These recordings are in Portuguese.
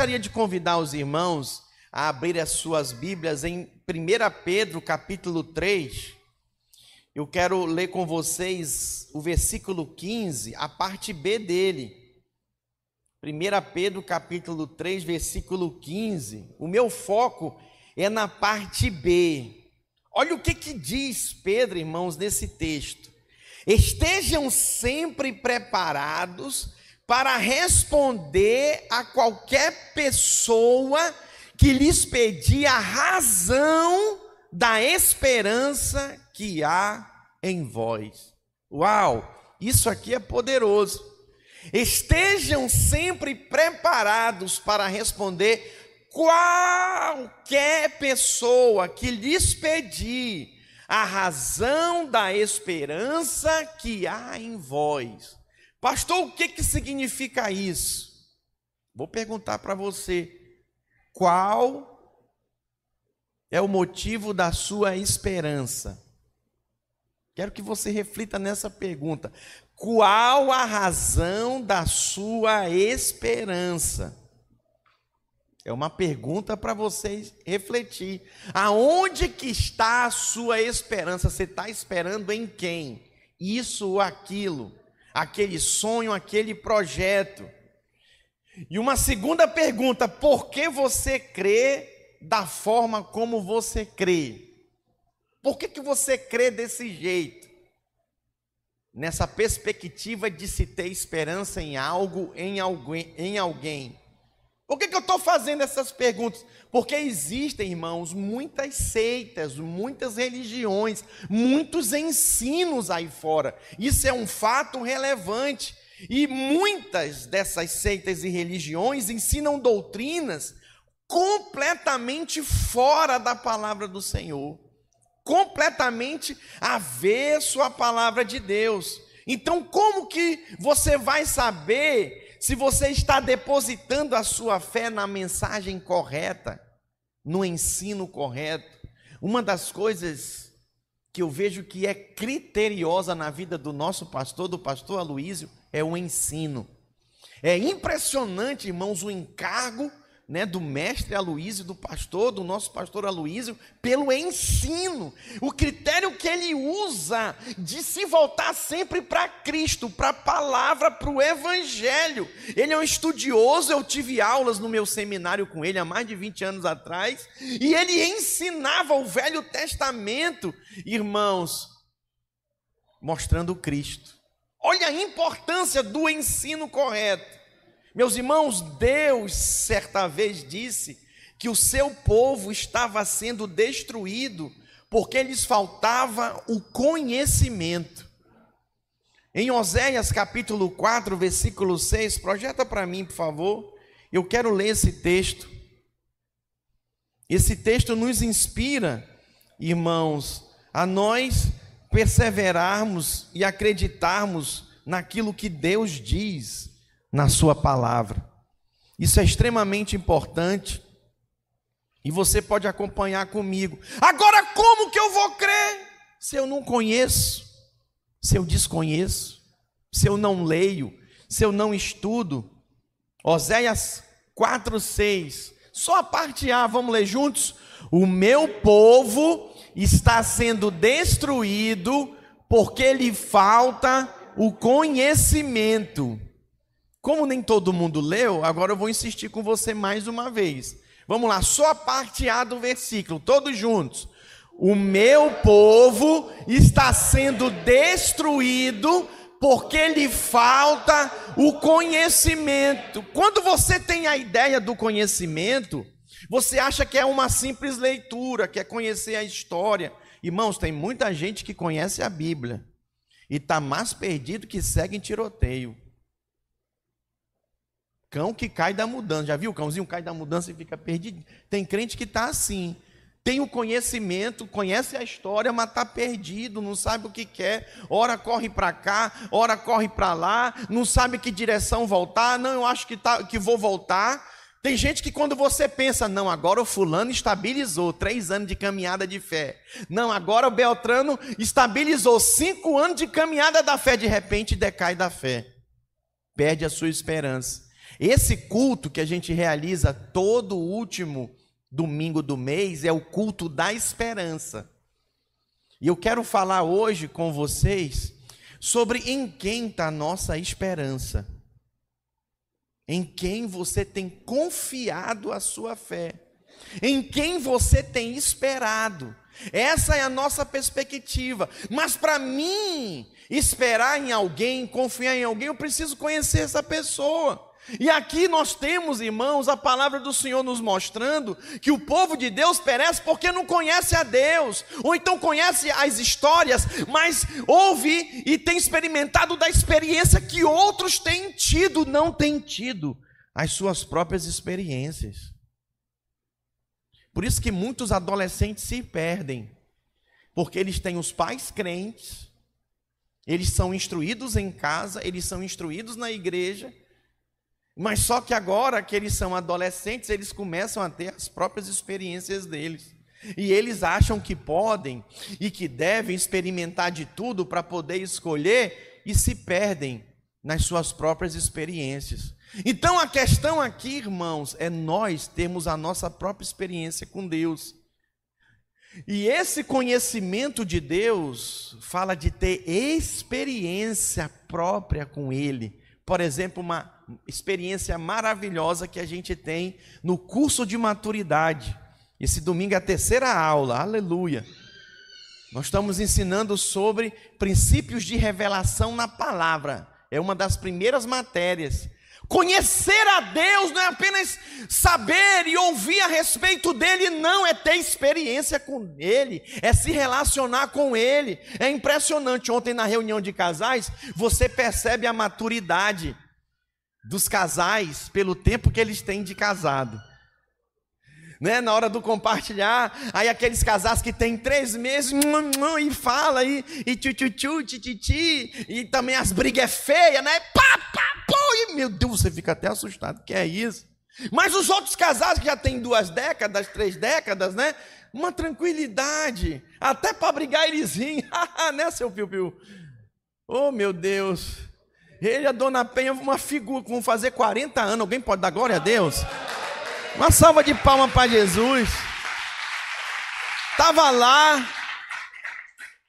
gostaria de convidar os irmãos a abrir as suas Bíblias em 1 Pedro, capítulo 3. Eu quero ler com vocês o versículo 15, a parte B dele. 1 Pedro, capítulo 3, versículo 15. O meu foco é na parte B. Olha o que, que diz Pedro, irmãos, nesse texto. Estejam sempre preparados para responder a qualquer pessoa que lhes pedir a razão da esperança que há em vós. Uau, isso aqui é poderoso. Estejam sempre preparados para responder qualquer pessoa que lhes pedir a razão da esperança que há em vós. Pastor, o que, que significa isso? Vou perguntar para você: qual é o motivo da sua esperança? Quero que você reflita nessa pergunta. Qual a razão da sua esperança? É uma pergunta para você refletir. Aonde que está a sua esperança? Você está esperando em quem? Isso ou aquilo? aquele sonho, aquele projeto. E uma segunda pergunta: por que você crê da forma como você crê? Por que, que você crê desse jeito? Nessa perspectiva de se ter esperança em algo, em alguém, em alguém. Por que, que eu estou fazendo essas perguntas? Porque existem, irmãos, muitas seitas, muitas religiões, muitos ensinos aí fora. Isso é um fato relevante. E muitas dessas seitas e religiões ensinam doutrinas completamente fora da palavra do Senhor, completamente avesso à palavra de Deus. Então, como que você vai saber se você está depositando a sua fé na mensagem correta, no ensino correto. Uma das coisas que eu vejo que é criteriosa na vida do nosso pastor, do pastor Aloísio, é o ensino. É impressionante, irmãos, o encargo né, do mestre Aloísio, do pastor, do nosso pastor Aloísio, pelo ensino. O critério que ele usa de se voltar sempre para Cristo, para a palavra, para o evangelho. Ele é um estudioso, eu tive aulas no meu seminário com ele há mais de 20 anos atrás, e ele ensinava o Velho Testamento, irmãos, mostrando Cristo. Olha a importância do ensino correto. Meus irmãos, Deus certa vez disse que o seu povo estava sendo destruído porque lhes faltava o conhecimento. Em Oséias capítulo 4, versículo 6, projeta para mim, por favor. Eu quero ler esse texto. Esse texto nos inspira, irmãos, a nós perseverarmos e acreditarmos naquilo que Deus diz na Sua palavra. Isso é extremamente importante. E você pode acompanhar comigo. Agora, como que eu vou crer se eu não conheço, se eu desconheço, se eu não leio, se eu não estudo? Oséias 4, 6. Só a parte A, vamos ler juntos? O meu povo está sendo destruído porque lhe falta o conhecimento. Como nem todo mundo leu, agora eu vou insistir com você mais uma vez. Vamos lá, só a parte A do versículo, todos juntos. O meu povo está sendo destruído porque lhe falta o conhecimento. Quando você tem a ideia do conhecimento, você acha que é uma simples leitura, que é conhecer a história. Irmãos, tem muita gente que conhece a Bíblia e está mais perdido que segue em tiroteio. Cão que cai da mudança. Já viu? O cãozinho cai da mudança e fica perdido. Tem crente que está assim. Tem o conhecimento, conhece a história, mas está perdido, não sabe o que quer. Ora corre para cá, ora corre para lá, não sabe que direção voltar. Não, eu acho que, tá, que vou voltar. Tem gente que quando você pensa, não, agora o fulano estabilizou três anos de caminhada de fé. Não, agora o Beltrano estabilizou cinco anos de caminhada da fé. De repente decai da fé. Perde a sua esperança. Esse culto que a gente realiza todo último domingo do mês é o culto da esperança. E eu quero falar hoje com vocês sobre em quem está a nossa esperança. Em quem você tem confiado a sua fé. Em quem você tem esperado. Essa é a nossa perspectiva. Mas para mim, esperar em alguém, confiar em alguém, eu preciso conhecer essa pessoa. E aqui nós temos, irmãos, a palavra do Senhor nos mostrando que o povo de Deus perece porque não conhece a Deus, ou então conhece as histórias, mas ouve e tem experimentado da experiência que outros têm tido, não têm tido as suas próprias experiências. Por isso que muitos adolescentes se perdem, porque eles têm os pais crentes, eles são instruídos em casa, eles são instruídos na igreja, mas só que agora que eles são adolescentes, eles começam a ter as próprias experiências deles. E eles acham que podem e que devem experimentar de tudo para poder escolher e se perdem nas suas próprias experiências. Então a questão aqui, irmãos, é nós termos a nossa própria experiência com Deus. E esse conhecimento de Deus fala de ter experiência própria com Ele. Por exemplo, uma experiência maravilhosa que a gente tem no curso de maturidade. Esse domingo é a terceira aula, aleluia. Nós estamos ensinando sobre princípios de revelação na palavra, é uma das primeiras matérias. Conhecer a Deus não é apenas saber e ouvir a respeito dele, não, é ter experiência com ele, é se relacionar com ele. É impressionante. Ontem, na reunião de casais, você percebe a maturidade dos casais pelo tempo que eles têm de casado. Né? Na hora do compartilhar, aí aqueles casais que têm três meses e fala e, e tchutchu, tititi, e também as brigas é feia, né? Pá, pá, pô, e meu Deus, você fica até assustado, que é isso? Mas os outros casais que já têm duas décadas, três décadas, né? Uma tranquilidade, até para brigar eles riem, né, seu piu-piu? Oh, meu Deus. Ele e a dona Penha, uma figura, vão fazer 40 anos. Alguém pode dar glória a Deus? Uma salva de palma para Jesus. Estava lá.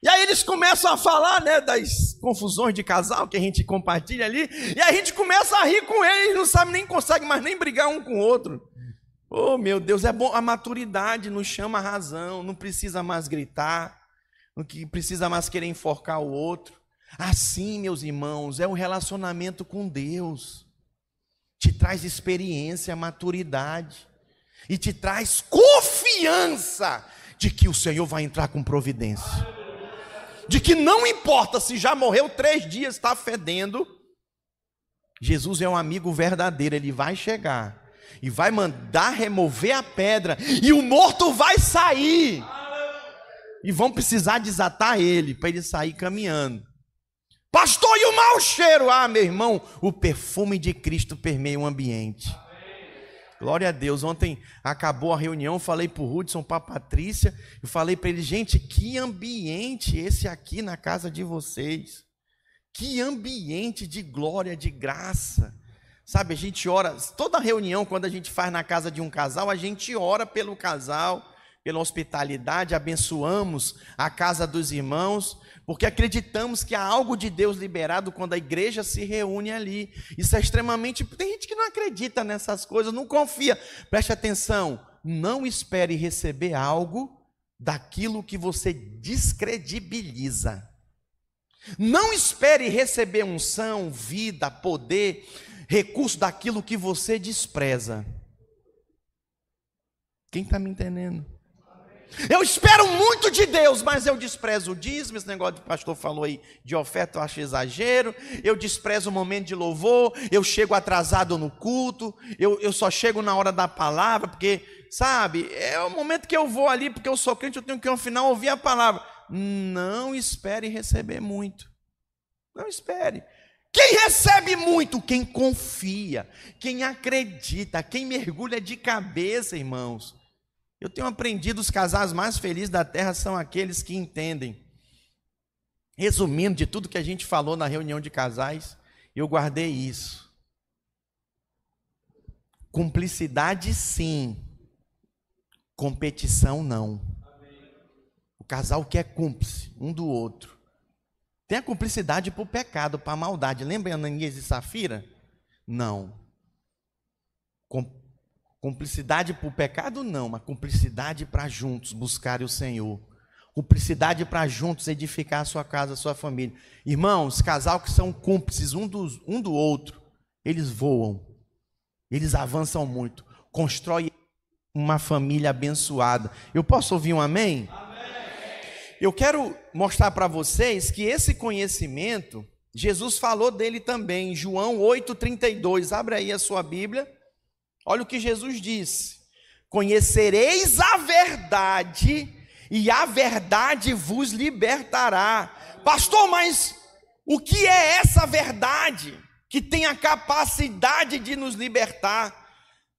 E aí eles começam a falar, né, das confusões de casal que a gente compartilha ali. E a gente começa a rir com eles, não sabe nem consegue mais nem brigar um com o outro. Oh, meu Deus, é bom. A maturidade nos chama a razão, não precisa mais gritar, não precisa mais querer enforcar o outro. Assim, meus irmãos, é um relacionamento com Deus. Te traz experiência, maturidade e te traz confiança de que o Senhor vai entrar com providência. De que não importa se já morreu três dias, está fedendo. Jesus é um amigo verdadeiro, ele vai chegar e vai mandar remover a pedra, e o morto vai sair. E vão precisar desatar ele para ele sair caminhando. Pastor, e o mau cheiro? Ah, meu irmão, o perfume de Cristo permeia o ambiente. Glória a Deus. Ontem acabou a reunião, falei para o Hudson, para a Patrícia, eu falei para ele, gente, que ambiente esse aqui na casa de vocês. Que ambiente de glória, de graça. Sabe, a gente ora, toda reunião, quando a gente faz na casa de um casal, a gente ora pelo casal, pela hospitalidade, abençoamos a casa dos irmãos, porque acreditamos que há algo de Deus liberado quando a igreja se reúne ali. Isso é extremamente. Tem gente que não acredita nessas coisas, não confia. Preste atenção, não espere receber algo daquilo que você descredibiliza. Não espere receber unção, vida, poder, recurso daquilo que você despreza. Quem está me entendendo? Eu espero muito de Deus, mas eu desprezo o dízimo. Esse negócio que o pastor falou aí de oferta eu acho exagero. Eu desprezo o momento de louvor. Eu chego atrasado no culto. Eu, eu só chego na hora da palavra, porque, sabe, é o momento que eu vou ali, porque eu sou crente, eu tenho que no final ouvir a palavra. Não espere receber muito. Não espere. Quem recebe muito? Quem confia, quem acredita, quem mergulha de cabeça, irmãos. Eu tenho aprendido: os casais mais felizes da terra são aqueles que entendem. Resumindo de tudo que a gente falou na reunião de casais, eu guardei isso. Cumplicidade, sim. Competição, não. O casal que é cúmplice um do outro. Tem a cumplicidade para o pecado, para a maldade. Lembra Ananias e Safira? Não. Cumplicidade para o pecado, não, mas cumplicidade para juntos buscar o Senhor. Cumplicidade para juntos edificar a sua casa, a sua família. Irmãos, casal que são cúmplices um, dos, um do outro, eles voam, eles avançam muito, constrói uma família abençoada. Eu posso ouvir um amém? amém. Eu quero mostrar para vocês que esse conhecimento, Jesus falou dele também, João 8,32. Abre aí a sua Bíblia. Olha o que Jesus disse: Conhecereis a verdade, e a verdade vos libertará. Pastor, mas o que é essa verdade que tem a capacidade de nos libertar?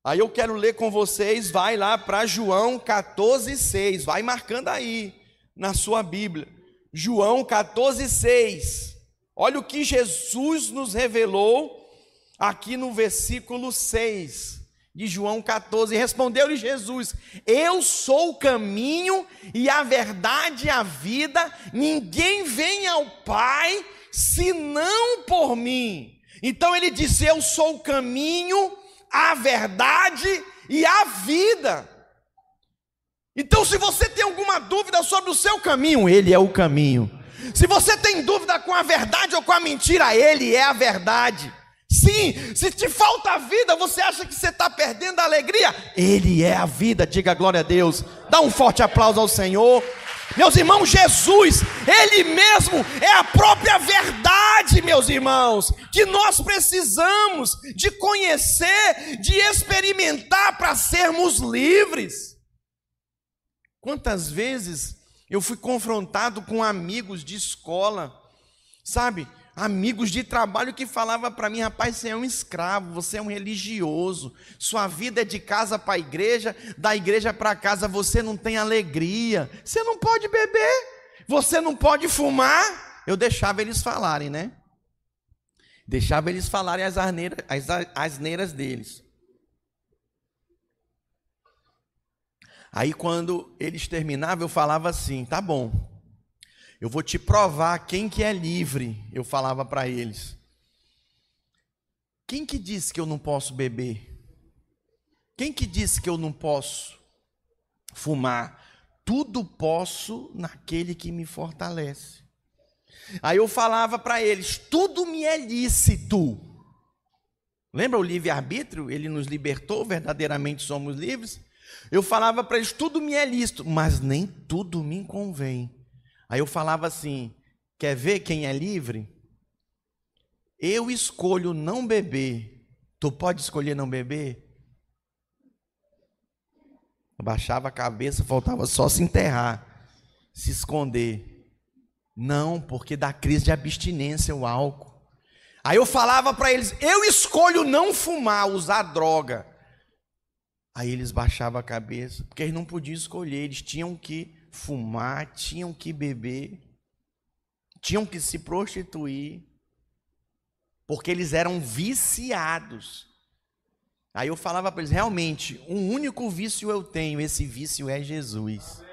Aí eu quero ler com vocês, vai lá para João 14,6, vai marcando aí na sua Bíblia. João 14,6. Olha o que Jesus nos revelou aqui no versículo 6 de João 14. Respondeu-lhe Jesus: Eu sou o caminho e a verdade e a vida. Ninguém vem ao Pai senão por mim. Então ele disse: Eu sou o caminho, a verdade e a vida. Então, se você tem alguma dúvida sobre o seu caminho, ele é o caminho. Se você tem dúvida com a verdade ou com a mentira, ele é a verdade. Sim, se te falta a vida, você acha que você está perdendo a alegria? Ele é a vida, diga glória a Deus. Dá um forte aplauso ao Senhor. Meus irmãos, Jesus, Ele mesmo é a própria verdade, meus irmãos, que nós precisamos de conhecer, de experimentar para sermos livres. Quantas vezes eu fui confrontado com amigos de escola, sabe? amigos de trabalho que falava para mim, rapaz, você é um escravo, você é um religioso, sua vida é de casa para a igreja, da igreja para casa você não tem alegria, você não pode beber, você não pode fumar. Eu deixava eles falarem, né? Deixava eles falarem as asneiras, as asneiras deles. Aí quando eles terminavam, eu falava assim: tá bom, eu vou te provar quem que é livre, eu falava para eles. Quem que disse que eu não posso beber? Quem que disse que eu não posso fumar? Tudo posso naquele que me fortalece. Aí eu falava para eles: tudo me é lícito. Lembra o livre-arbítrio? Ele nos libertou, verdadeiramente somos livres. Eu falava para eles: tudo me é lícito, mas nem tudo me convém. Aí eu falava assim: quer ver quem é livre? Eu escolho não beber. Tu pode escolher não beber? Baixava a cabeça, faltava só se enterrar, se esconder. Não, porque dá crise de abstinência o álcool. Aí eu falava para eles: eu escolho não fumar, usar droga. Aí eles baixavam a cabeça, porque eles não podiam escolher, eles tinham que fumar, tinham que beber, tinham que se prostituir, porque eles eram viciados. Aí eu falava para eles: realmente, um único vício eu tenho, esse vício é Jesus.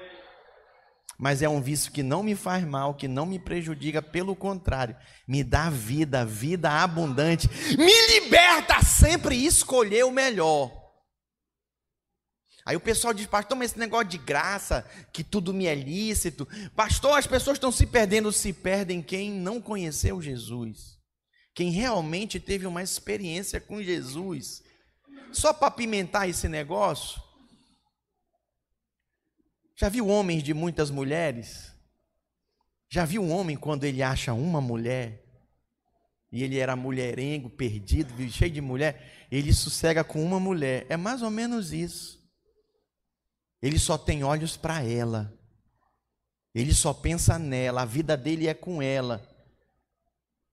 Mas é um vício que não me faz mal, que não me prejudica, pelo contrário, me dá vida, vida abundante, me liberta sempre escolher o melhor. Aí o pessoal diz, pastor, mas esse negócio de graça, que tudo me é lícito. Pastor, as pessoas estão se perdendo, se perdem quem não conheceu Jesus. Quem realmente teve uma experiência com Jesus. Só para pimentar esse negócio. Já viu homens de muitas mulheres? Já viu um homem quando ele acha uma mulher? E ele era mulherengo, perdido, cheio de mulher. Ele sossega com uma mulher. É mais ou menos isso. Ele só tem olhos para ela. Ele só pensa nela, a vida dele é com ela.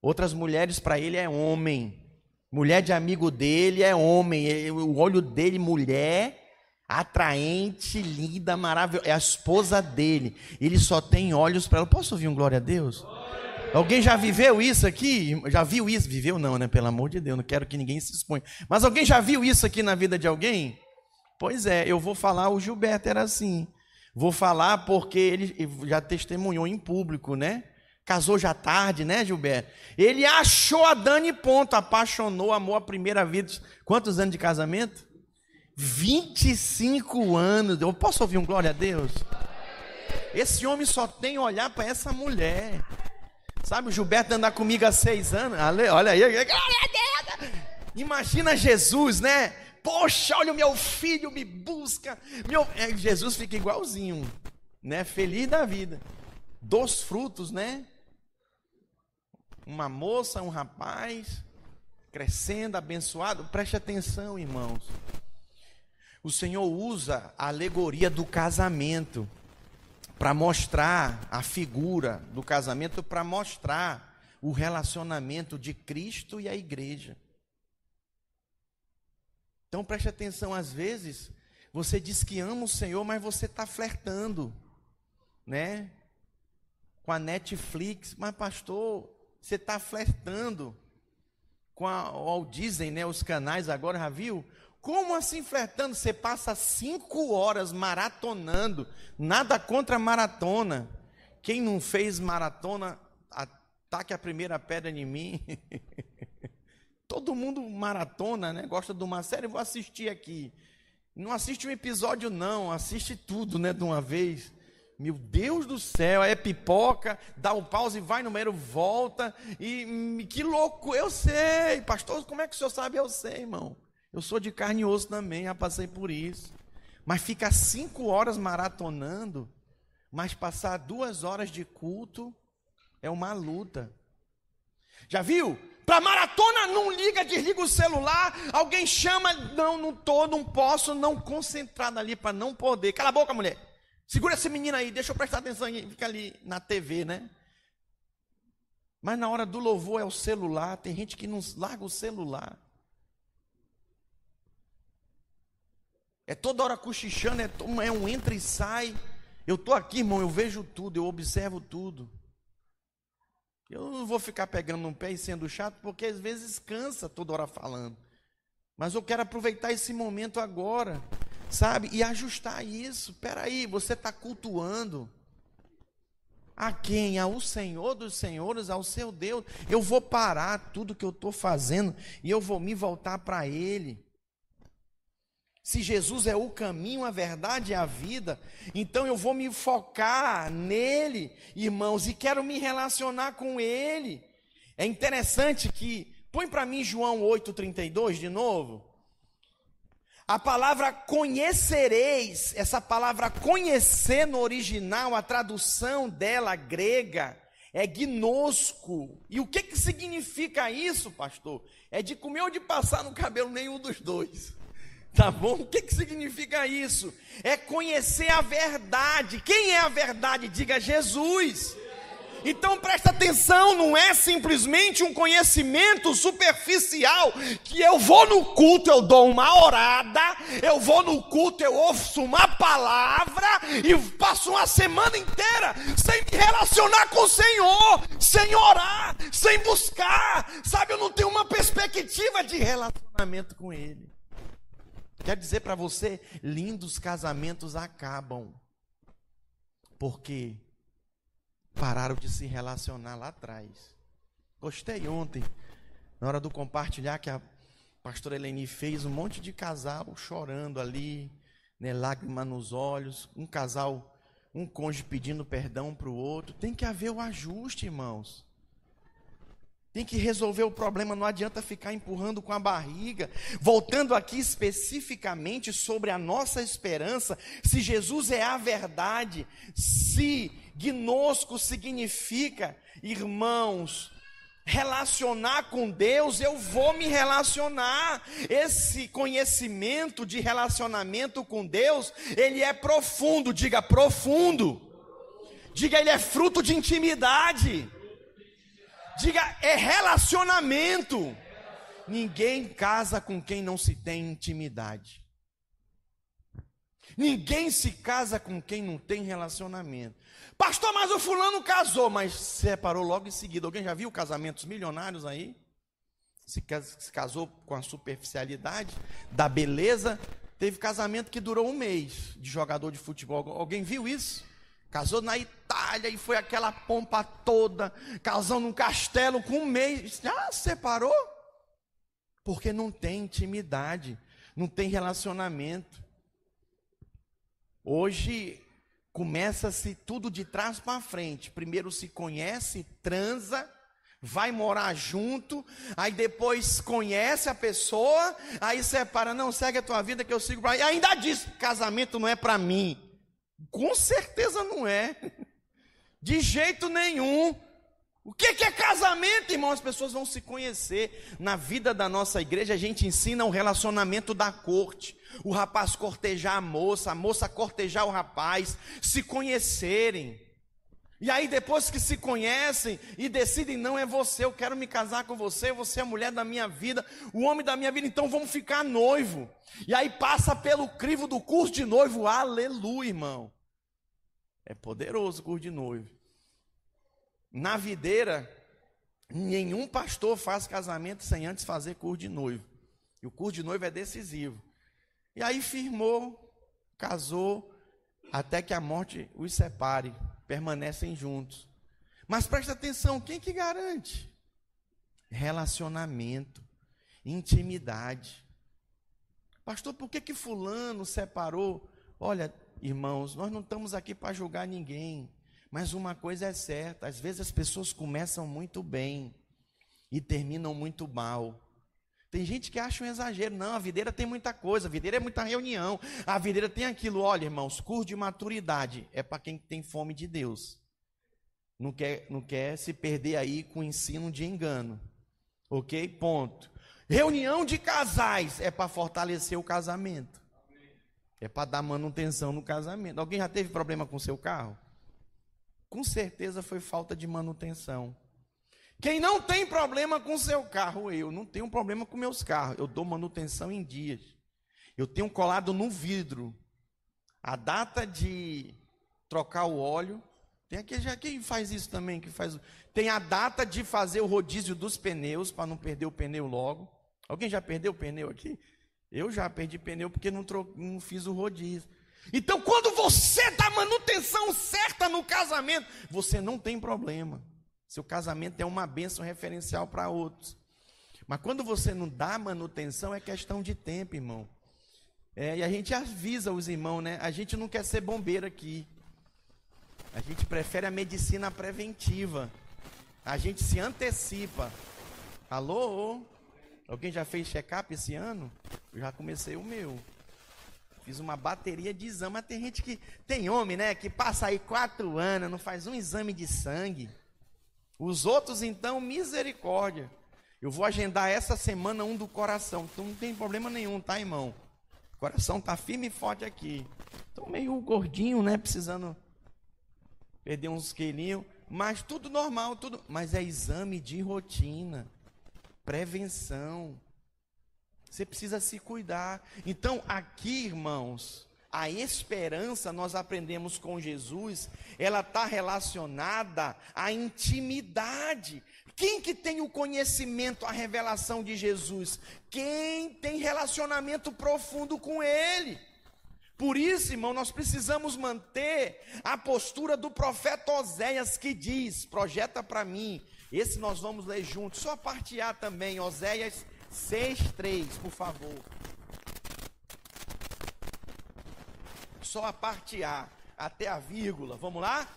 Outras mulheres para ele é homem. Mulher de amigo dele é homem. O olho dele, mulher, atraente, linda, maravilhosa. É a esposa dele. Ele só tem olhos para ela. Posso ouvir um glória a Deus? Alguém já viveu isso aqui? Já viu isso? Viveu não, né? Pelo amor de Deus, não quero que ninguém se exponha. Mas alguém já viu isso aqui na vida de alguém? Pois é, eu vou falar, o Gilberto era assim. Vou falar porque ele já testemunhou em público, né? Casou já tarde, né, Gilberto? Ele achou a Dani ponto, apaixonou, amou a primeira vida. Quantos anos de casamento? 25 anos. Eu posso ouvir um glória a Deus? Esse homem só tem olhar para essa mulher. Sabe, o Gilberto andar comigo há seis anos. Olha aí. Imagina Jesus, né? Poxa, olha o meu filho me busca. Meu... É, Jesus fica igualzinho, né? Feliz da vida. Dos frutos, né? Uma moça, um rapaz crescendo, abençoado. Preste atenção, irmãos. O Senhor usa a alegoria do casamento para mostrar a figura do casamento, para mostrar o relacionamento de Cristo e a igreja. Então preste atenção, às vezes você diz que ama o Senhor, mas você está flertando, né? Com a Netflix, mas pastor, você está flertando com a, ou dizem, né? Os canais agora já viu? Como assim flertando? Você passa cinco horas maratonando, nada contra maratona. Quem não fez maratona, ataque a primeira pedra em mim. todo mundo maratona, né? Gosta de uma série, vou assistir aqui. Não assiste um episódio, não, assiste tudo, né? De uma vez. Meu Deus do céu, é pipoca, dá um pause, vai no meio, volta. E hum, que louco, eu sei, pastor, como é que o senhor sabe? Eu sei, irmão. Eu sou de carne e osso também, já passei por isso. Mas ficar cinco horas maratonando, mas passar duas horas de culto é uma luta. Já viu? Para maratona, não liga, desliga o celular. Alguém chama, não, não tô, não posso, não concentrado ali para não poder. Cala a boca, mulher. Segura esse menino aí, deixa eu prestar atenção aí, fica ali na TV, né? Mas na hora do louvor é o celular, tem gente que não larga o celular. É toda hora cochichando, é, é um entra e sai. Eu estou aqui, irmão, eu vejo tudo, eu observo tudo. Eu não vou ficar pegando no pé e sendo chato, porque às vezes cansa toda hora falando. Mas eu quero aproveitar esse momento agora, sabe? E ajustar isso. Peraí, você está cultuando. A quem? Ao Senhor dos Senhores, ao seu Deus. Eu vou parar tudo que eu estou fazendo e eu vou me voltar para Ele. Se Jesus é o caminho, a verdade e a vida, então eu vou me focar nele, irmãos, e quero me relacionar com ele. É interessante que, põe para mim João 8,32 de novo. A palavra conhecereis, essa palavra conhecer no original, a tradução dela grega, é gnosco. E o que, que significa isso, pastor? É de comer ou de passar no cabelo nenhum dos dois. Tá bom? O que, que significa isso? É conhecer a verdade. Quem é a verdade? Diga Jesus. Então presta atenção, não é simplesmente um conhecimento superficial que eu vou no culto, eu dou uma orada, eu vou no culto, eu ouço uma palavra e passo uma semana inteira sem me relacionar com o Senhor, sem orar, sem buscar. Sabe, eu não tenho uma perspectiva de relacionamento com Ele. Quero dizer para você, lindos casamentos acabam porque pararam de se relacionar lá atrás. Gostei ontem, na hora do compartilhar, que a pastora Eleni fez um monte de casal chorando ali, né, lágrima nos olhos, um casal, um cônjuge pedindo perdão para o outro. Tem que haver o ajuste, irmãos. Tem que resolver o problema, não adianta ficar empurrando com a barriga. Voltando aqui especificamente sobre a nossa esperança, se Jesus é a verdade, se gnosco significa, irmãos, relacionar com Deus, eu vou me relacionar. Esse conhecimento de relacionamento com Deus, ele é profundo, diga profundo. Diga, ele é fruto de intimidade. Diga, é relacionamento. Ninguém casa com quem não se tem intimidade. Ninguém se casa com quem não tem relacionamento. Pastor, mas o fulano casou, mas separou logo em seguida. Alguém já viu casamentos milionários aí? Se casou com a superficialidade da beleza. Teve casamento que durou um mês de jogador de futebol. Alguém viu isso? Casou na Itália e foi aquela pompa toda. Casou num castelo com um mês. Ah, separou? Porque não tem intimidade, não tem relacionamento. Hoje começa-se tudo de trás para frente. Primeiro se conhece, transa, vai morar junto, aí depois conhece a pessoa, aí separa, não segue a tua vida que eu sigo para. e Ainda diz, casamento não é para mim. Com certeza não é. De jeito nenhum. O que é casamento, irmão? As pessoas vão se conhecer. Na vida da nossa igreja, a gente ensina o relacionamento da corte. O rapaz cortejar a moça, a moça cortejar o rapaz, se conhecerem. E aí, depois que se conhecem e decidem, não é você, eu quero me casar com você, você é a mulher da minha vida, o homem da minha vida, então vamos ficar noivo. E aí passa pelo crivo do curso de noivo, aleluia, irmão. É poderoso o curso de noivo. Na videira, nenhum pastor faz casamento sem antes fazer curso de noivo. E o curso de noivo é decisivo. E aí firmou, casou, até que a morte os separe permanecem juntos. Mas presta atenção, quem que garante? Relacionamento, intimidade. Pastor, por que que fulano separou? Olha, irmãos, nós não estamos aqui para julgar ninguém, mas uma coisa é certa, às vezes as pessoas começam muito bem e terminam muito mal. Tem gente que acha um exagero. Não, a videira tem muita coisa, a videira é muita reunião, a videira tem aquilo. Olha, irmãos, curso de maturidade é para quem tem fome de Deus. Não quer, não quer se perder aí com ensino de engano. Ok? Ponto. Reunião de casais é para fortalecer o casamento. É para dar manutenção no casamento. Alguém já teve problema com seu carro? Com certeza foi falta de manutenção. Quem não tem problema com seu carro, eu não tenho problema com meus carros. Eu dou manutenção em dias. Eu tenho colado no vidro a data de trocar o óleo. Tem aqui já quem faz isso também, que faz. Tem a data de fazer o rodízio dos pneus para não perder o pneu logo. Alguém já perdeu o pneu aqui? Eu já perdi pneu porque não, tro... não fiz o rodízio. Então, quando você dá manutenção certa no casamento, você não tem problema. Seu casamento é uma bênção referencial para outros. Mas quando você não dá manutenção, é questão de tempo, irmão. É, e a gente avisa os irmãos, né? A gente não quer ser bombeiro aqui. A gente prefere a medicina preventiva. A gente se antecipa. Alô? Alguém já fez check-up esse ano? Eu já comecei o meu. Fiz uma bateria de exame. Mas tem gente que. Tem homem, né? Que passa aí quatro anos, não faz um exame de sangue. Os outros, então, misericórdia. Eu vou agendar essa semana um do coração. Então não tem problema nenhum, tá, irmão? O coração tá firme e forte aqui. Estou meio gordinho, né? Precisando perder uns quilinhos. Mas tudo normal, tudo. Mas é exame de rotina, prevenção. Você precisa se cuidar. Então, aqui, irmãos, a esperança, nós aprendemos com Jesus, ela está relacionada à intimidade. Quem que tem o conhecimento, a revelação de Jesus? Quem tem relacionamento profundo com Ele? Por isso, irmão, nós precisamos manter a postura do profeta Oséias que diz: projeta para mim. Esse nós vamos ler juntos. Só parte A também, Oséias 6,3, por favor. só a parte A, até a vírgula. Vamos lá?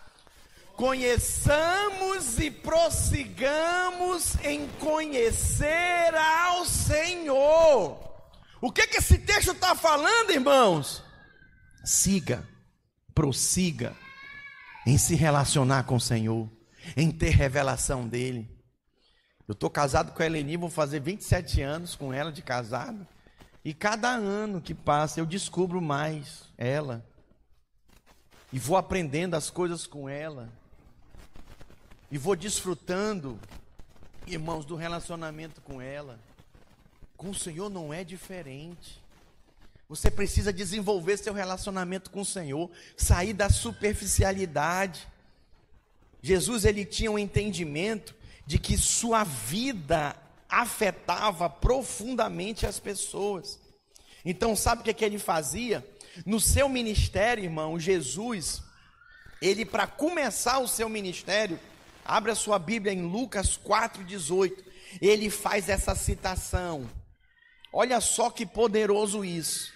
Conheçamos e prossigamos em conhecer ao Senhor. O que, que esse texto está falando, irmãos? Siga, prossiga em se relacionar com o Senhor, em ter revelação dele. Eu estou casado com a Eleni, vou fazer 27 anos com ela de casado. E cada ano que passa eu descubro mais ela. E vou aprendendo as coisas com ela. E vou desfrutando, irmãos, do relacionamento com ela. Com o Senhor não é diferente. Você precisa desenvolver seu relacionamento com o Senhor, sair da superficialidade. Jesus ele tinha um entendimento de que sua vida afetava profundamente as pessoas. Então, sabe o que, é que ele fazia? No seu ministério, irmão, Jesus, ele para começar o seu ministério, abre a sua Bíblia em Lucas 4:18. Ele faz essa citação. Olha só que poderoso isso.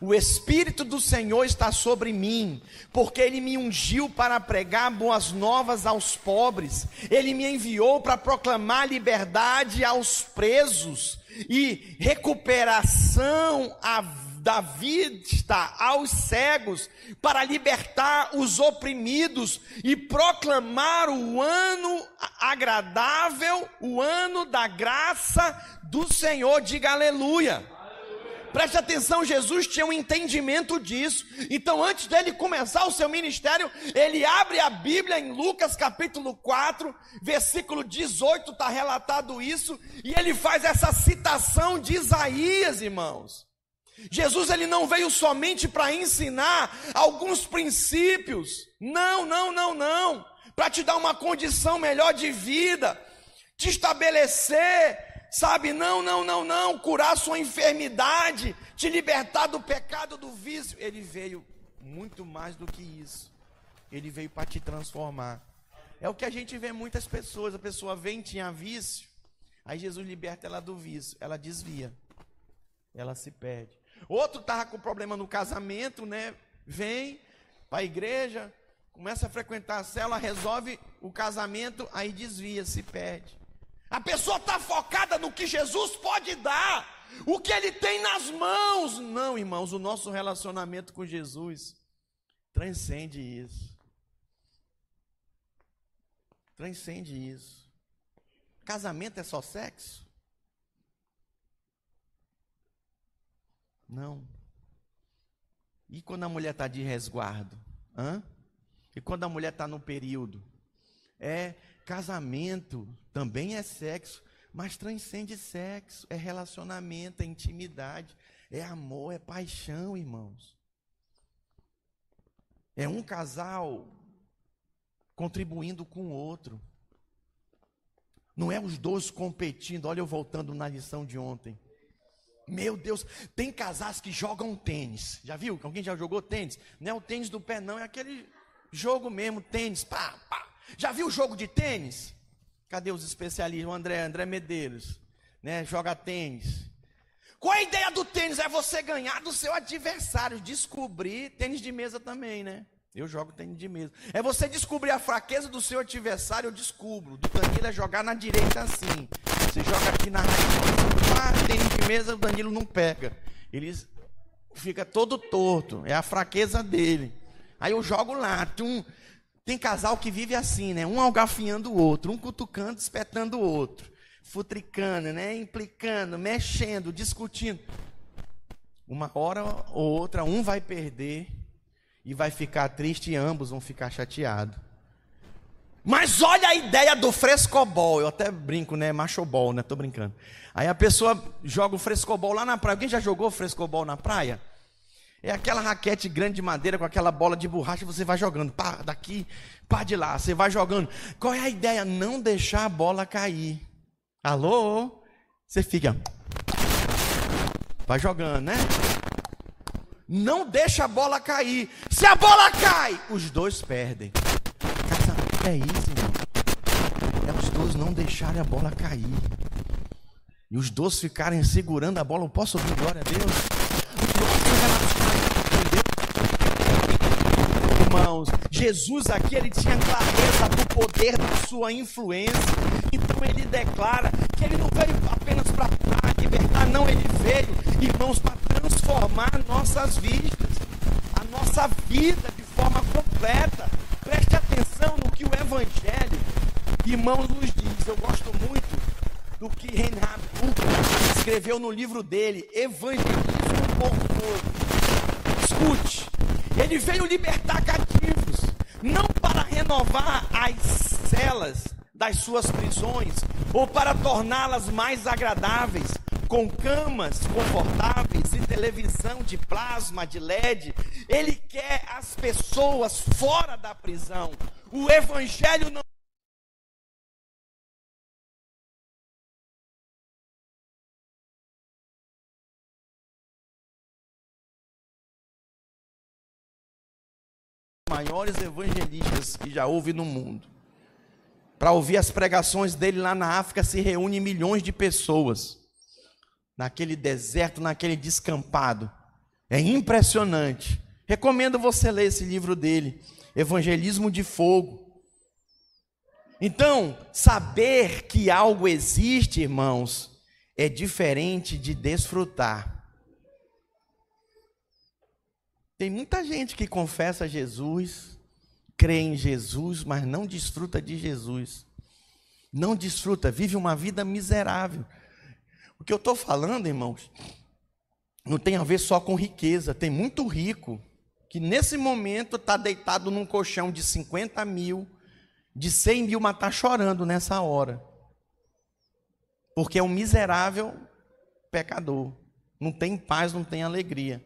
O Espírito do Senhor está sobre mim, porque Ele me ungiu para pregar boas novas aos pobres, Ele me enviou para proclamar liberdade aos presos e recuperação à da vista aos cegos, para libertar os oprimidos e proclamar o ano agradável, o ano da graça do Senhor. Diga aleluia. Preste atenção, Jesus tinha um entendimento disso. Então, antes dele começar o seu ministério, ele abre a Bíblia em Lucas capítulo 4, versículo 18, está relatado isso, e ele faz essa citação de Isaías, irmãos. Jesus ele não veio somente para ensinar alguns princípios. Não, não, não, não. Para te dar uma condição melhor de vida, te estabelecer sabe? Não, não, não, não, curar sua enfermidade, te libertar do pecado, do vício. Ele veio muito mais do que isso. Ele veio para te transformar. É o que a gente vê muitas pessoas. A pessoa vem, tinha vício. Aí Jesus liberta ela do vício. Ela desvia. Ela se perde. Outro estava com problema no casamento, né? Vem para a igreja, começa a frequentar a cela, resolve o casamento, aí desvia, se perde. A pessoa está focada no que Jesus pode dar, o que ele tem nas mãos. Não, irmãos, o nosso relacionamento com Jesus transcende isso. Transcende isso. Casamento é só sexo? Não. E quando a mulher está de resguardo? Hã? E quando a mulher está no período? É casamento também é sexo, mas transcende sexo, é relacionamento, é intimidade, é amor, é paixão, irmãos. É um casal contribuindo com o outro. Não é os dois competindo. Olha eu voltando na lição de ontem. Meu Deus, tem casais que jogam tênis. Já viu? Alguém já jogou tênis? Não é o tênis do pé, não, é aquele jogo mesmo, tênis. Pá, pá. Já viu o jogo de tênis? Cadê os especialistas? O André, André Medeiros, né? Joga tênis. Qual a ideia do tênis? É você ganhar do seu adversário, descobrir tênis de mesa também, né? Eu jogo tênis de mesa. É você descobrir a fraqueza do seu adversário, eu descubro. Do Danilo é jogar na direita assim. Você joga aqui na ah, tênis de mesa, o Danilo não pega. Ele fica todo torto. É a fraqueza dele. Aí eu jogo lá. Tum. Tem casal que vive assim, né? Um algafinhando o outro, um cutucando, espetando o outro, futricando, né? Implicando, mexendo, discutindo. Uma hora ou outra, um vai perder e vai ficar triste e ambos vão ficar chateados. Mas olha a ideia do frescobol. Eu até brinco, né? Machobol, né? Tô brincando. Aí a pessoa joga o frescobol lá na praia. Alguém já jogou frescobol na praia? É aquela raquete grande de madeira com aquela bola de borracha, você vai jogando, pá, daqui, pá de lá, você vai jogando. Qual é a ideia? Não deixar a bola cair. Alô? Você fica. Vai jogando, né? Não deixa a bola cair. Se a bola cai, os dois perdem. É isso, irmão. É os dois não deixarem a bola cair. E os dois ficarem segurando a bola. Eu posso ouvir glória a Deus? irmãos. Jesus aqui ele tinha clareza do poder da sua influência. Então ele declara que ele não veio apenas para libertar, não, ele veio, irmãos, para transformar nossas vidas, a nossa vida de forma completa. Preste atenção no que o Evangelho, irmãos, nos diz. Eu gosto muito do que Reinhard Buch escreveu no livro dele, Evangelismo por Todo. Escute, ele veio libertar cativos não para renovar as celas das suas prisões ou para torná-las mais agradáveis, com camas confortáveis e televisão de plasma, de LED. Ele quer as pessoas fora da prisão. O evangelho não maiores evangelistas que já houve no mundo. Para ouvir as pregações dele lá na África se reúne milhões de pessoas. Naquele deserto, naquele descampado. É impressionante. Recomendo você ler esse livro dele, Evangelismo de Fogo. Então, saber que algo existe, irmãos, é diferente de desfrutar. Tem muita gente que confessa Jesus, crê em Jesus, mas não desfruta de Jesus. Não desfruta, vive uma vida miserável. O que eu estou falando, irmãos, não tem a ver só com riqueza. Tem muito rico que nesse momento está deitado num colchão de 50 mil, de 100 mil, mas está chorando nessa hora. Porque é um miserável pecador. Não tem paz, não tem alegria.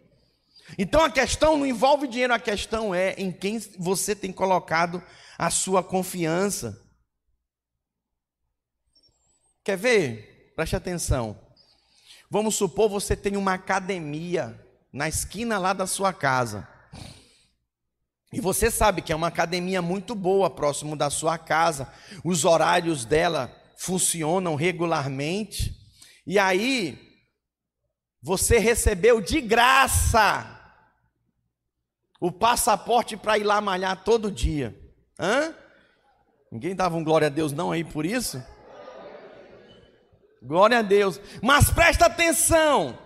Então a questão não envolve dinheiro, a questão é em quem você tem colocado a sua confiança. Quer ver? Preste atenção. Vamos supor você tem uma academia na esquina lá da sua casa. E você sabe que é uma academia muito boa próximo da sua casa, os horários dela funcionam regularmente. E aí, você recebeu de graça o passaporte para ir lá malhar todo dia. Hã? Ninguém dava um glória a Deus não aí por isso? Glória a Deus. Mas presta atenção.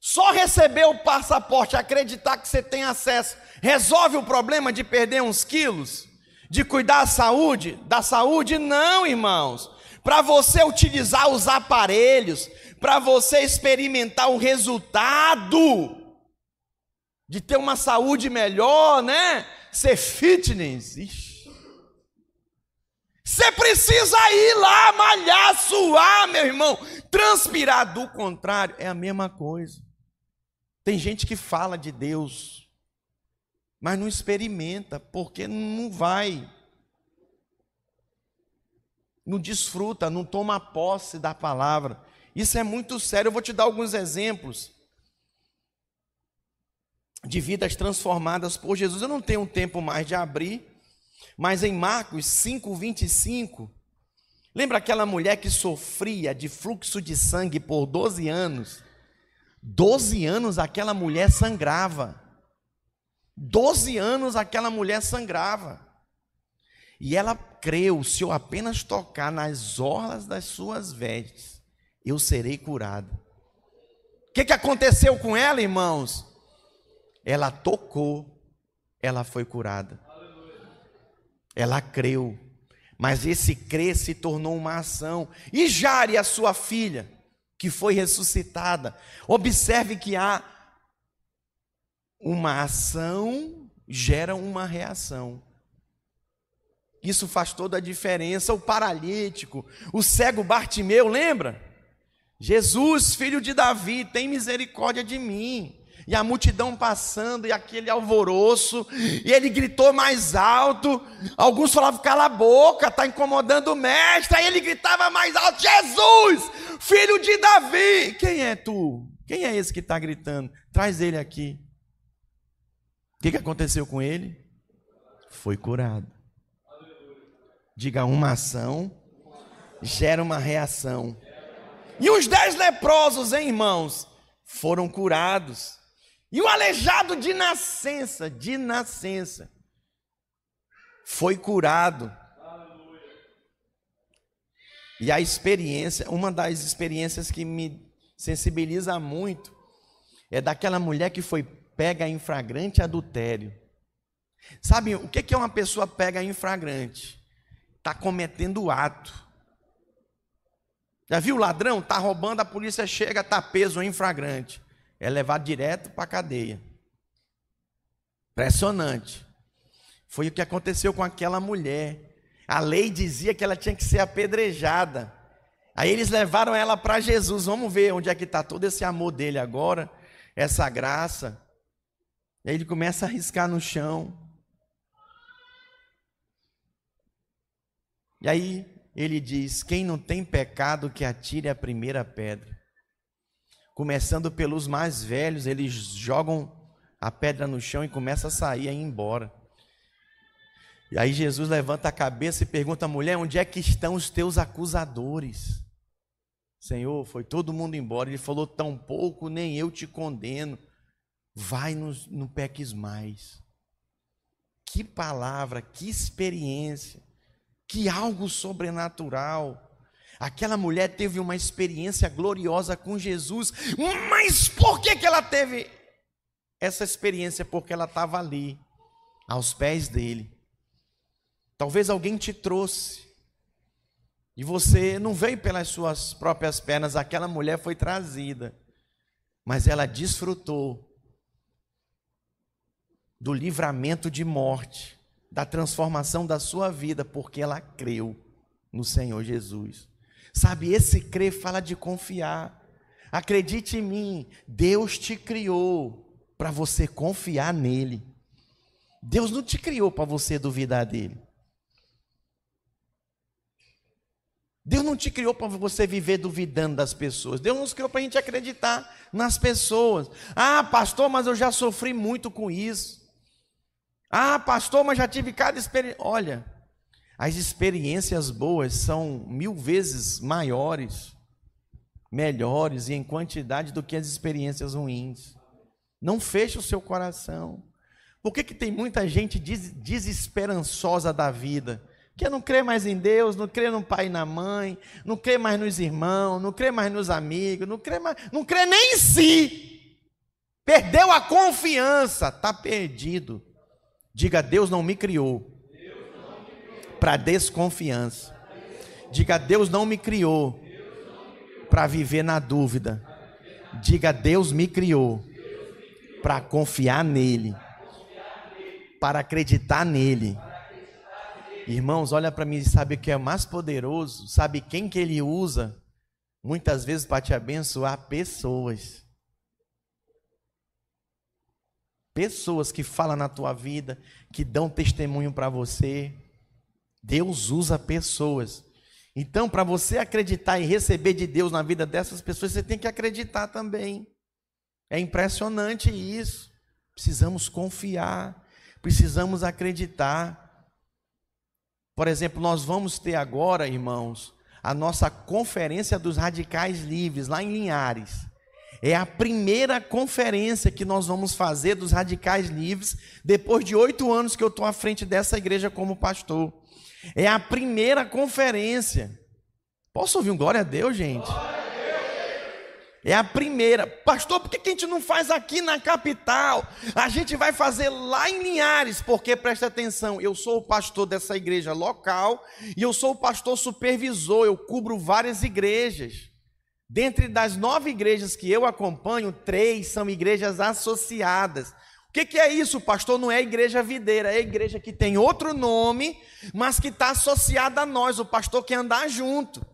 Só receber o passaporte, acreditar que você tem acesso, resolve o problema de perder uns quilos, de cuidar da saúde, da saúde não, irmãos. Para você utilizar os aparelhos, para você experimentar o resultado, de ter uma saúde melhor, né? Ser fitness. Ixi. Você precisa ir lá malhar, suar, meu irmão, transpirar. Do contrário, é a mesma coisa. Tem gente que fala de Deus, mas não experimenta, porque não vai. Não desfruta, não toma posse da palavra. Isso é muito sério. Eu vou te dar alguns exemplos de vidas transformadas por Jesus. Eu não tenho tempo mais de abrir, mas em Marcos 5, 25, lembra aquela mulher que sofria de fluxo de sangue por 12 anos? 12 anos aquela mulher sangrava. 12 anos aquela mulher sangrava. E ela creu: se eu apenas tocar nas orlas das suas vestes, eu serei curada. O que, que aconteceu com ela, irmãos? ela tocou, ela foi curada. Ela creu. Mas esse crer se tornou uma ação. E Jare, a sua filha, que foi ressuscitada, observe que há uma ação gera uma reação. Isso faz toda a diferença. O paralítico, o cego Bartimeu, lembra? Jesus, filho de Davi, tem misericórdia de mim e a multidão passando, e aquele alvoroço, e ele gritou mais alto. Alguns falavam, cala a boca, está incomodando o mestre. Aí ele gritava mais alto: Jesus, filho de Davi, quem é tu? Quem é esse que está gritando? Traz ele aqui. O que, que aconteceu com ele? Foi curado. Diga uma ação gera uma reação. E os dez leprosos, hein, irmãos, foram curados. E o aleijado de nascença, de nascença, foi curado. E a experiência, uma das experiências que me sensibiliza muito, é daquela mulher que foi pega em flagrante adultério. Sabe o que é uma pessoa pega em flagrante? Está cometendo ato. Já viu o ladrão? Está roubando, a polícia chega, está peso em flagrante é levado direto para a cadeia. Impressionante. Foi o que aconteceu com aquela mulher. A lei dizia que ela tinha que ser apedrejada. Aí eles levaram ela para Jesus. Vamos ver onde é que está todo esse amor dele agora, essa graça. E aí ele começa a riscar no chão. E aí ele diz: Quem não tem pecado, que atire a primeira pedra começando pelos mais velhos, eles jogam a pedra no chão e começa a sair e ir embora. E aí Jesus levanta a cabeça e pergunta à mulher: onde é que estão os teus acusadores? Senhor, foi todo mundo embora. Ele falou: tão pouco, nem eu te condeno. Vai, nos no peques mais. Que palavra, que experiência, que algo sobrenatural. Aquela mulher teve uma experiência gloriosa com Jesus, mas por que, que ela teve essa experiência? Porque ela estava ali, aos pés dele. Talvez alguém te trouxe, e você não veio pelas suas próprias pernas, aquela mulher foi trazida, mas ela desfrutou do livramento de morte, da transformação da sua vida, porque ela creu no Senhor Jesus. Sabe, esse crer fala de confiar. Acredite em mim, Deus te criou para você confiar nele. Deus não te criou para você duvidar dele. Deus não te criou para você viver duvidando das pessoas. Deus nos criou para a gente acreditar nas pessoas. Ah, pastor, mas eu já sofri muito com isso. Ah, pastor, mas já tive cada experiência. Olha, as experiências boas são mil vezes maiores, melhores e em quantidade do que as experiências ruins. Não feche o seu coração. Por que, que tem muita gente des desesperançosa da vida? Que não crê mais em Deus, não crê no pai e na mãe, não crê mais nos irmãos, não crê mais nos amigos, não crê, mais, não crê nem em si. Perdeu a confiança, está perdido. Diga, Deus não me criou para desconfiança. Diga, Deus não me criou para viver na dúvida. Diga, Deus me criou para confiar nele, para acreditar nele. Irmãos, olha para mim e sabe o que é mais poderoso? Sabe quem que ele usa? Muitas vezes para te abençoar pessoas. Pessoas que falam na tua vida, que dão testemunho para você. Deus usa pessoas. Então, para você acreditar e receber de Deus na vida dessas pessoas, você tem que acreditar também. É impressionante isso. Precisamos confiar, precisamos acreditar. Por exemplo, nós vamos ter agora, irmãos, a nossa Conferência dos Radicais Livres, lá em Linhares. É a primeira conferência que nós vamos fazer dos radicais livres, depois de oito anos que eu estou à frente dessa igreja como pastor. É a primeira conferência. Posso ouvir um glória a Deus, gente? Glória a Deus. É a primeira. Pastor, por que a gente não faz aqui na capital? A gente vai fazer lá em Linhares, porque presta atenção, eu sou o pastor dessa igreja local e eu sou o pastor supervisor, eu cubro várias igrejas. Dentre das nove igrejas que eu acompanho, três são igrejas associadas que, que é isso, pastor? Não é igreja videira, é igreja que tem outro nome, mas que está associada a nós. O pastor quer andar junto.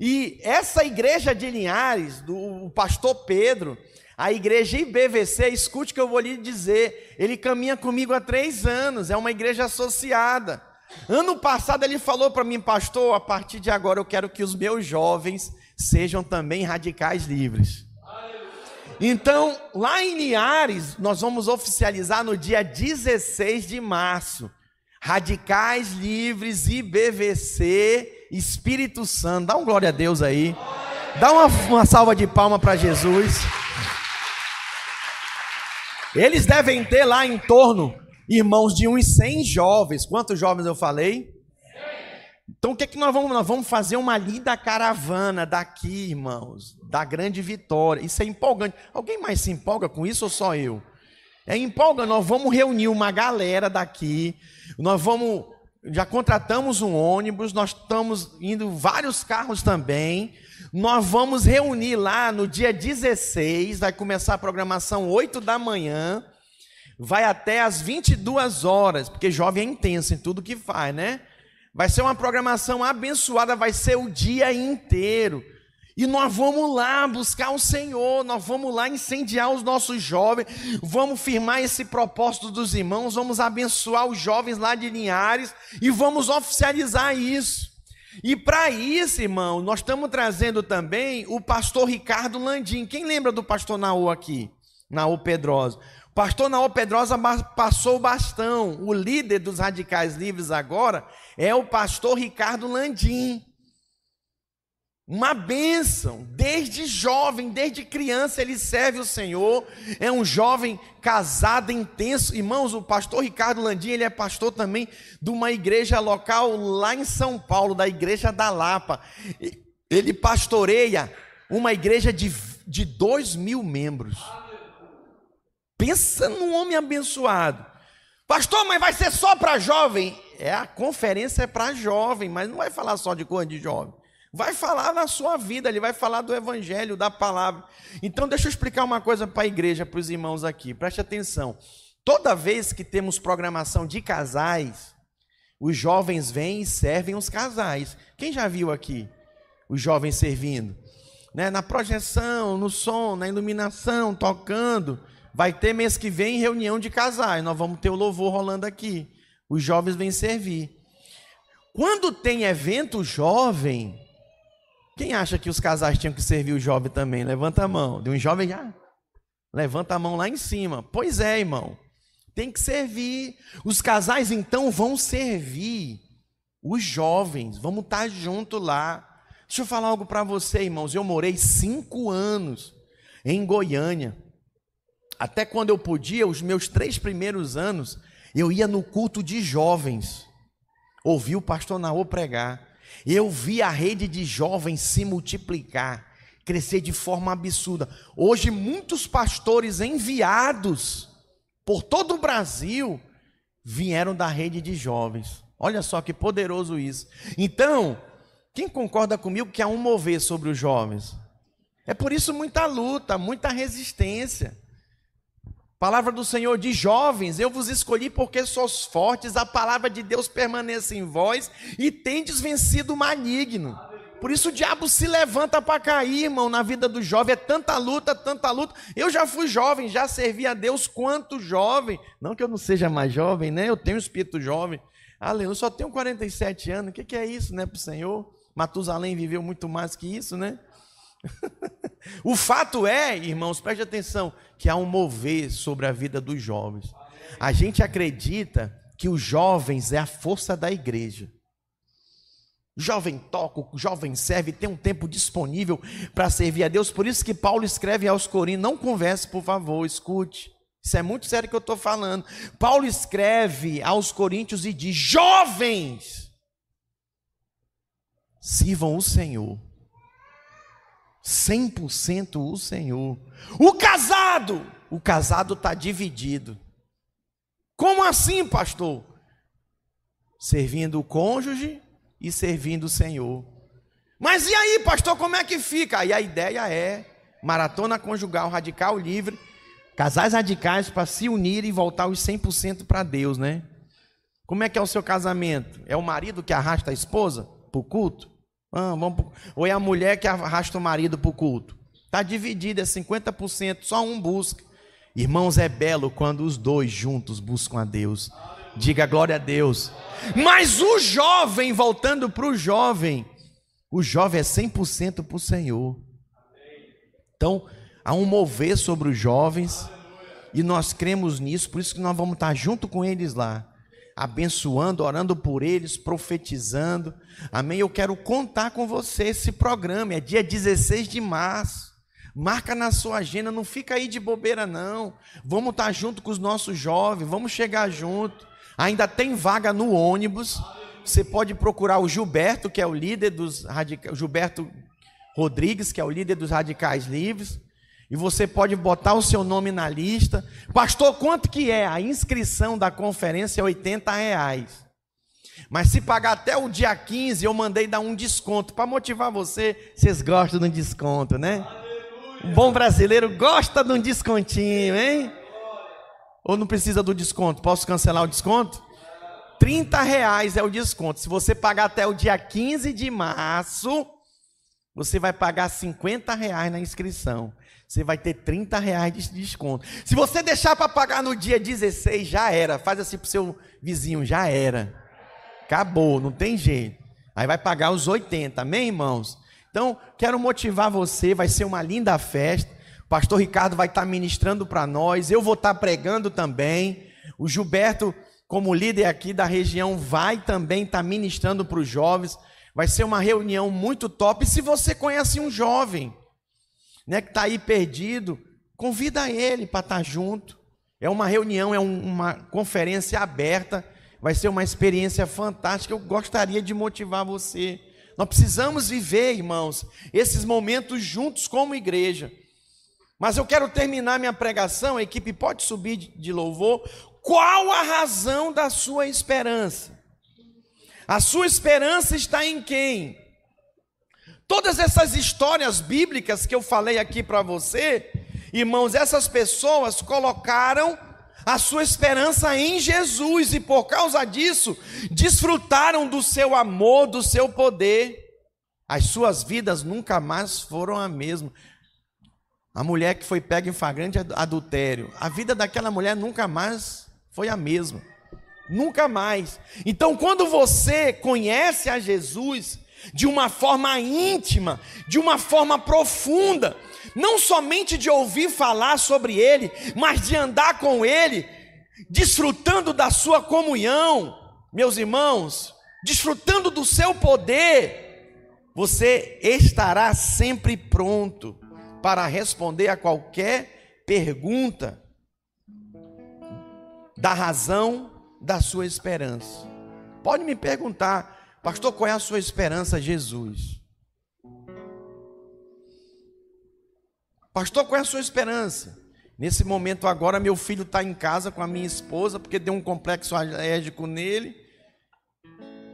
E essa igreja de Linhares, do pastor Pedro, a igreja IBVC, escute o que eu vou lhe dizer, ele caminha comigo há três anos, é uma igreja associada. Ano passado ele falou para mim, pastor, a partir de agora eu quero que os meus jovens sejam também radicais livres. Então, lá em Linhares, nós vamos oficializar no dia 16 de março. Radicais Livres, IBVC, Espírito Santo. Dá um glória a Deus aí. Dá uma, uma salva de palma para Jesus. Eles devem ter lá em torno, irmãos, de uns 100 jovens. Quantos jovens eu falei? Então o que é que nós vamos? Nós vamos fazer uma linda caravana daqui, irmãos, da grande vitória. Isso é empolgante. Alguém mais se empolga com isso ou só eu? É empolga, nós vamos reunir uma galera daqui, nós vamos. Já contratamos um ônibus, nós estamos indo vários carros também. Nós vamos reunir lá no dia 16, vai começar a programação 8 da manhã, vai até às 22 horas, porque jovem é intenso em tudo que faz, né? Vai ser uma programação abençoada, vai ser o dia inteiro. E nós vamos lá buscar o Senhor, nós vamos lá incendiar os nossos jovens, vamos firmar esse propósito dos irmãos, vamos abençoar os jovens lá de Linhares e vamos oficializar isso. E para isso, irmão, nós estamos trazendo também o pastor Ricardo Landim. Quem lembra do pastor Naô aqui? Naô Pedrosa. O pastor Naô Pedrosa passou o bastão, o líder dos radicais livres agora, é o pastor Ricardo Landim. Uma bênção, desde jovem, desde criança ele serve o Senhor, é um jovem casado intenso. Irmãos, o pastor Ricardo Landim, ele é pastor também de uma igreja local lá em São Paulo, da Igreja da Lapa. Ele pastoreia uma igreja de, de dois mil membros. Pensa num homem abençoado. Pastor, mas vai ser só para jovem? É, a conferência é para jovem, mas não vai falar só de coisa de jovem. Vai falar na sua vida, ele vai falar do evangelho, da palavra. Então, deixa eu explicar uma coisa para a igreja, para os irmãos aqui. Preste atenção. Toda vez que temos programação de casais, os jovens vêm e servem os casais. Quem já viu aqui os jovens servindo? Né? Na projeção, no som, na iluminação, tocando. Vai ter mês que vem reunião de casais, nós vamos ter o louvor rolando aqui. Os jovens vêm servir. Quando tem evento jovem, quem acha que os casais tinham que servir o jovem também? Levanta a mão. De um jovem já. Levanta a mão lá em cima. Pois é, irmão. Tem que servir. Os casais então vão servir os jovens. Vamos estar tá junto lá. Deixa eu falar algo para você, irmãos. Eu morei cinco anos em Goiânia até quando eu podia, os meus três primeiros anos, eu ia no culto de jovens, ouvi o pastor Naô pregar, eu vi a rede de jovens se multiplicar, crescer de forma absurda. Hoje, muitos pastores enviados por todo o Brasil vieram da rede de jovens. Olha só que poderoso isso. Então, quem concorda comigo que há um mover sobre os jovens? É por isso muita luta, muita resistência. Palavra do Senhor de jovens, eu vos escolhi porque sois fortes, a palavra de Deus permanece em vós e tendes vencido o maligno. Por isso o diabo se levanta para cair, irmão, na vida do jovem. É tanta luta, tanta luta. Eu já fui jovem, já servi a Deus quanto jovem. Não que eu não seja mais jovem, né? Eu tenho espírito jovem. Aleluia, eu só tenho 47 anos. O que, que é isso, né, para o Senhor? Matusalém viveu muito mais que isso, né? o fato é, irmãos, preste atenção, que há um mover sobre a vida dos jovens. A gente acredita que os jovens é a força da igreja. Jovem toca, jovem serve, tem um tempo disponível para servir a Deus. Por isso que Paulo escreve aos Coríntios: não converse, por favor, escute. Isso é muito sério que eu estou falando. Paulo escreve aos Coríntios e diz: jovens, sirvam o Senhor 100% o Senhor. O casado, o casado está dividido. Como assim, pastor? Servindo o cônjuge e servindo o Senhor. Mas e aí, pastor, como é que fica? Aí a ideia é maratona conjugal radical livre, casais radicais para se unir e voltar os 100% para Deus, né? Como é que é o seu casamento? É o marido que arrasta a esposa para o culto? Ah, vamos pro... Ou é a mulher que arrasta o marido para o culto. Está dividida, é 50%, só um busca. Irmãos, é belo quando os dois juntos buscam a Deus. Diga glória a Deus. Mas o jovem, voltando para o jovem, o jovem é 100% para o Senhor. Então, há um mover sobre os jovens, e nós cremos nisso, por isso que nós vamos estar junto com eles lá abençoando, orando por eles, profetizando. Amém? Eu quero contar com você esse programa. É dia 16 de março. Marca na sua agenda, não fica aí de bobeira, não. Vamos estar junto com os nossos jovens, vamos chegar junto. Ainda tem vaga no ônibus. Você pode procurar o Gilberto, que é o líder dos radicais, Gilberto Rodrigues, que é o líder dos radicais livres. E você pode botar o seu nome na lista. Pastor, quanto que é? A inscrição da conferência é 80 reais. Mas se pagar até o dia 15, eu mandei dar um desconto. Para motivar você, vocês gostam de um desconto, né? Aleluia. Um bom brasileiro gosta de um descontinho, hein? Ou não precisa do desconto? Posso cancelar o desconto? 30 reais é o desconto. Se você pagar até o dia 15 de março, você vai pagar 50 reais na inscrição você vai ter 30 reais de desconto. Se você deixar para pagar no dia 16, já era. Faz assim para o seu vizinho, já era. Acabou, não tem jeito. Aí vai pagar os 80, amém, irmãos? Então, quero motivar você, vai ser uma linda festa. O pastor Ricardo vai estar ministrando para nós, eu vou estar pregando também. O Gilberto, como líder aqui da região, vai também estar ministrando para os jovens. Vai ser uma reunião muito top. E se você conhece um jovem, né, que está aí perdido, convida ele para estar tá junto. É uma reunião, é uma conferência aberta, vai ser uma experiência fantástica. Eu gostaria de motivar você. Nós precisamos viver, irmãos, esses momentos juntos como igreja. Mas eu quero terminar minha pregação, a equipe pode subir de louvor. Qual a razão da sua esperança? A sua esperança está em quem? Todas essas histórias bíblicas que eu falei aqui para você, irmãos, essas pessoas colocaram a sua esperança em Jesus e por causa disso desfrutaram do seu amor, do seu poder. As suas vidas nunca mais foram a mesma. A mulher que foi pega em flagrante adultério, a vida daquela mulher nunca mais foi a mesma. Nunca mais. Então, quando você conhece a Jesus, de uma forma íntima, de uma forma profunda, não somente de ouvir falar sobre Ele, mas de andar com Ele, desfrutando da Sua comunhão, meus irmãos, desfrutando do Seu poder, você estará sempre pronto para responder a qualquer pergunta da razão da sua esperança. Pode me perguntar, Pastor, qual é a sua esperança? Jesus. Pastor, qual é a sua esperança? Nesse momento agora, meu filho está em casa com a minha esposa, porque deu um complexo alérgico nele.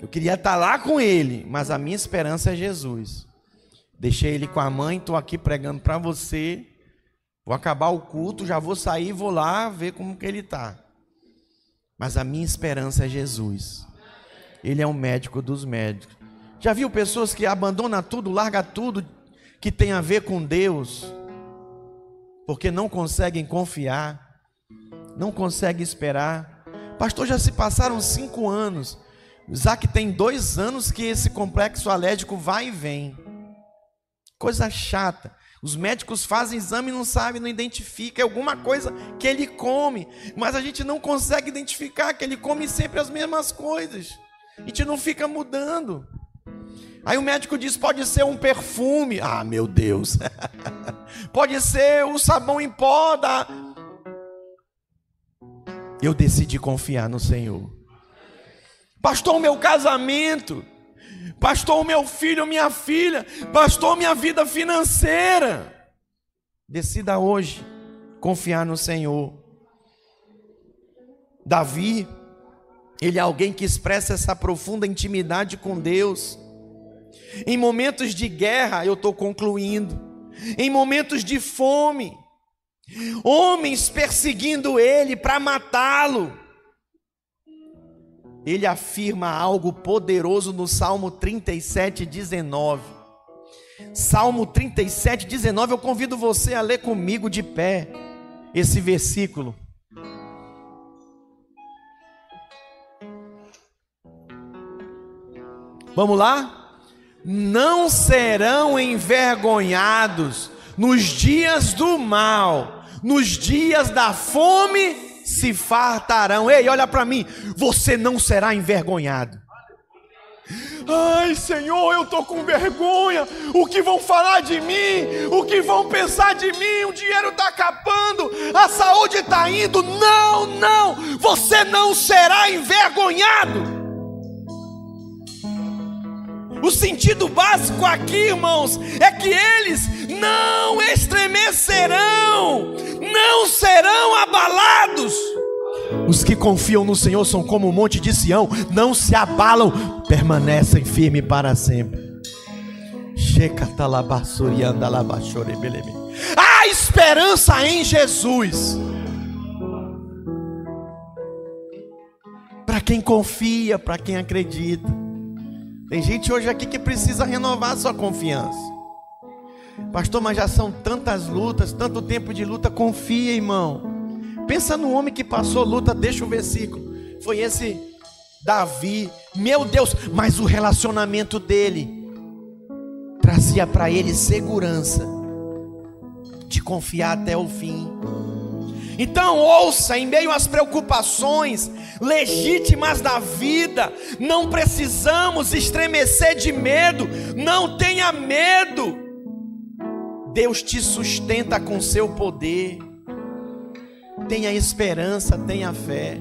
Eu queria estar tá lá com ele, mas a minha esperança é Jesus. Deixei ele com a mãe, estou aqui pregando para você. Vou acabar o culto, já vou sair, vou lá ver como que ele está. Mas a minha esperança é Jesus. Ele é o um médico dos médicos. Já viu pessoas que abandonam tudo, larga tudo que tem a ver com Deus, porque não conseguem confiar, não conseguem esperar. Pastor, já se passaram cinco anos. Isaac tem dois anos que esse complexo alérgico vai e vem. Coisa chata. Os médicos fazem exame e não sabem, não identificam. É alguma coisa que ele come, mas a gente não consegue identificar que ele come sempre as mesmas coisas. A gente não fica mudando. Aí o médico diz: pode ser um perfume. Ah, meu Deus. pode ser o um sabão em pó da. Eu decidi confiar no Senhor. Pastor, o meu casamento. Pastor, o meu filho, minha filha. Pastor, minha vida financeira. Decida hoje confiar no Senhor. Davi ele é alguém que expressa essa profunda intimidade com Deus. Em momentos de guerra, eu estou concluindo. Em momentos de fome, homens perseguindo ele para matá-lo. Ele afirma algo poderoso no Salmo 37, 19. Salmo 37, 19, eu convido você a ler comigo de pé esse versículo. Vamos lá? Não serão envergonhados nos dias do mal, nos dias da fome se fartarão. Ei, olha para mim, você não será envergonhado. Ai, Senhor, eu estou com vergonha. O que vão falar de mim? O que vão pensar de mim? O dinheiro está acabando, a saúde está indo. Não, não, você não será envergonhado. O sentido básico aqui, irmãos, é que eles não estremecerão, não serão abalados. Os que confiam no Senhor são como o monte de Sião, não se abalam, permanecem firmes para sempre. Há esperança em Jesus. Para quem confia, para quem acredita. Tem gente hoje aqui que precisa renovar sua confiança. Pastor, mas já são tantas lutas, tanto tempo de luta. Confia, irmão. Pensa no homem que passou luta, deixa o versículo. Foi esse Davi. Meu Deus, mas o relacionamento dele trazia para ele segurança de confiar até o fim. Então, ouça, em meio às preocupações legítimas da vida, não precisamos estremecer de medo, não tenha medo. Deus te sustenta com seu poder. Tenha esperança, tenha fé.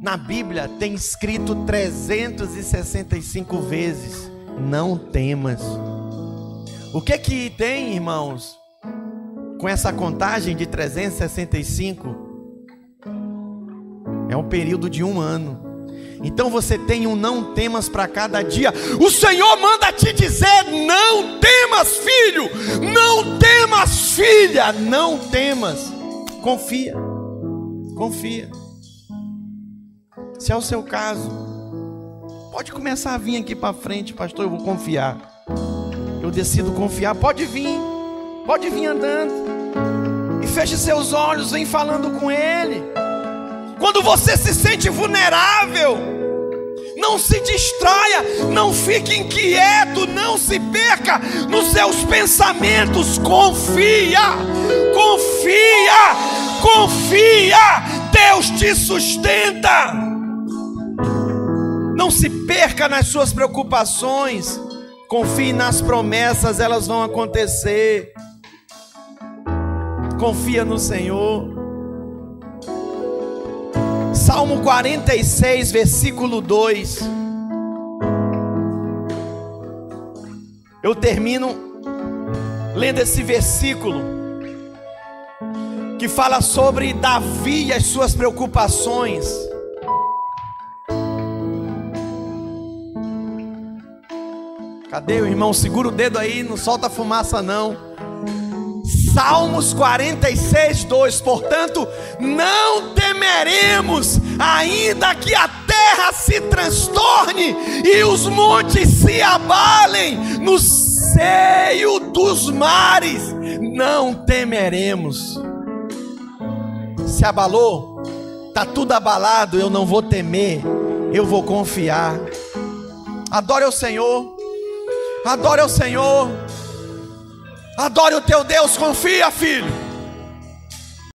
Na Bíblia tem escrito 365 vezes: não temas. O que que tem, irmãos? com essa contagem de 365, é um período de um ano. Então você tem um não temas para cada dia. O Senhor manda te dizer: não temas, filho, não temas, filha, não temas. Confia, confia. Se é o seu caso, pode começar a vir aqui para frente, pastor. Eu vou confiar. Eu decido confiar. Pode vir, pode vir andando feche seus olhos, vem falando com Ele. Quando você se sente vulnerável, não se distraia, não fique inquieto, não se perca nos seus pensamentos. Confia, confia, confia. Deus te sustenta. Não se perca nas suas preocupações. Confie nas promessas, elas vão acontecer confia no Senhor. Salmo 46, versículo 2. Eu termino lendo esse versículo que fala sobre Davi e as suas preocupações. Cadê o irmão? Segura o dedo aí, não solta fumaça não. Salmos 46, 2: Portanto, não temeremos, ainda que a terra se transtorne e os montes se abalem no seio dos mares, não temeremos. Se abalou, está tudo abalado, eu não vou temer, eu vou confiar. Adore o Senhor, adore o Senhor. Adore o teu Deus, confia, filho.